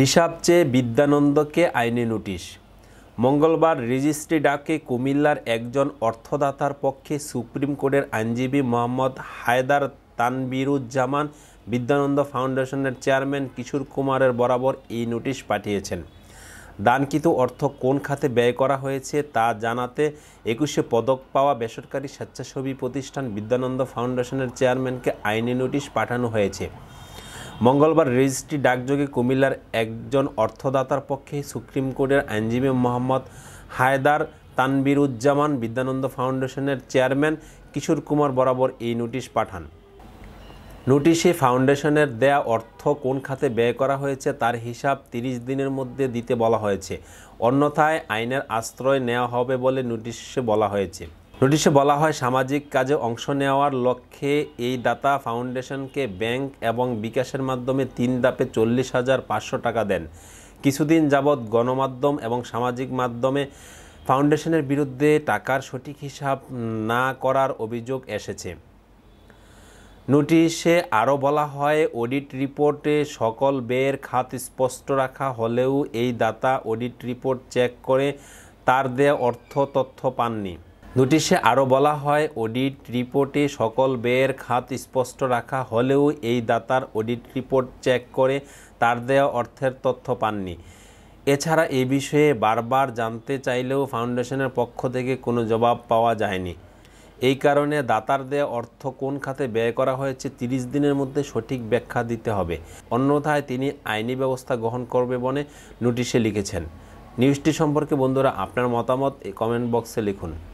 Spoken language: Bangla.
হিসাব চেয়ে বিদ্যানন্দকে আইনি নোটিশ মঙ্গলবার রেজিস্ট্রি ডাকে কুমিল্লার একজন অর্থদাতার পক্ষে সুপ্রিম কোর্টের আইনজীবী মোহাম্মদ হায়দার তানবিরুজ্জামান বিদ্যানন্দ ফাউন্ডেশনের চেয়ারম্যান কিশোর কুমারের বরাবর এই নোটিশ পাঠিয়েছেন দানকৃত অর্থ কোন খাতে ব্যয় করা হয়েছে তা জানাতে একুশে পদক পাওয়া বেসরকারি স্বেচ্ছাসেবী প্রতিষ্ঠান বিদ্যানন্দ ফাউন্ডেশনের চেয়ারম্যানকে আইনি নোটিশ পাঠানো হয়েছে মঙ্গলবার রেজিস্ট্রি ডাকযোগে কুমিল্লার একজন অর্থদাতার পক্ষে সুপ্রিম কোর্টের আইনজীবী মোহাম্মদ হায়দার তানবিরুজ্জামান বিদ্যানন্দ ফাউন্ডেশনের চেয়ারম্যান কিশোর কুমার বরাবর এই নোটিশ পাঠান নোটিশে ফাউন্ডেশনের দেয়া অর্থ কোন খাতে ব্যয় করা হয়েছে তার হিসাব তিরিশ দিনের মধ্যে দিতে বলা হয়েছে অন্যথায় আইনের আশ্রয় নেওয়া হবে বলে নোটিশে বলা হয়েছে নোটিশে বলা হয় সামাজিক কাজে অংশ নেওয়ার লক্ষ্যে এই দাতা ফাউন্ডেশনকে ব্যাংক এবং বিকাশের মাধ্যমে তিন দাপে চল্লিশ হাজার পাঁচশো টাকা দেন কিছুদিন যাবৎ গণমাধ্যম এবং সামাজিক মাধ্যমে ফাউন্ডেশনের বিরুদ্ধে টাকার সঠিক হিসাব না করার অভিযোগ এসেছে নোটিশে আরও বলা হয় অডিট রিপোর্টে সকল ব্যয়ের খাত স্পষ্ট রাখা হলেও এই দাতা অডিট রিপোর্ট চেক করে তার দেয়া অর্থ তথ্য পাননি নোটিশে আরও বলা হয় অডিট রিপোর্টে সকল ব্যয়ের খাত স্পষ্ট রাখা হলেও এই দাতার অডিট রিপোর্ট চেক করে তার দেওয়া অর্থের তথ্য পাননি এছাড়া এ বিষয়ে বারবার জানতে চাইলেও ফাউন্ডেশনের পক্ষ থেকে কোনো জবাব পাওয়া যায়নি এই কারণে দাতার দেয়া অর্থ কোন খাতে ব্যয় করা হয়েছে তিরিশ দিনের মধ্যে সঠিক ব্যাখ্যা দিতে হবে অন্যথায় তিনি আইনি ব্যবস্থা গ্রহণ করবে বলে নোটিশে লিখেছেন নিউজটি সম্পর্কে বন্ধুরা আপনার মতামত কমেন্ট বক্সে লিখুন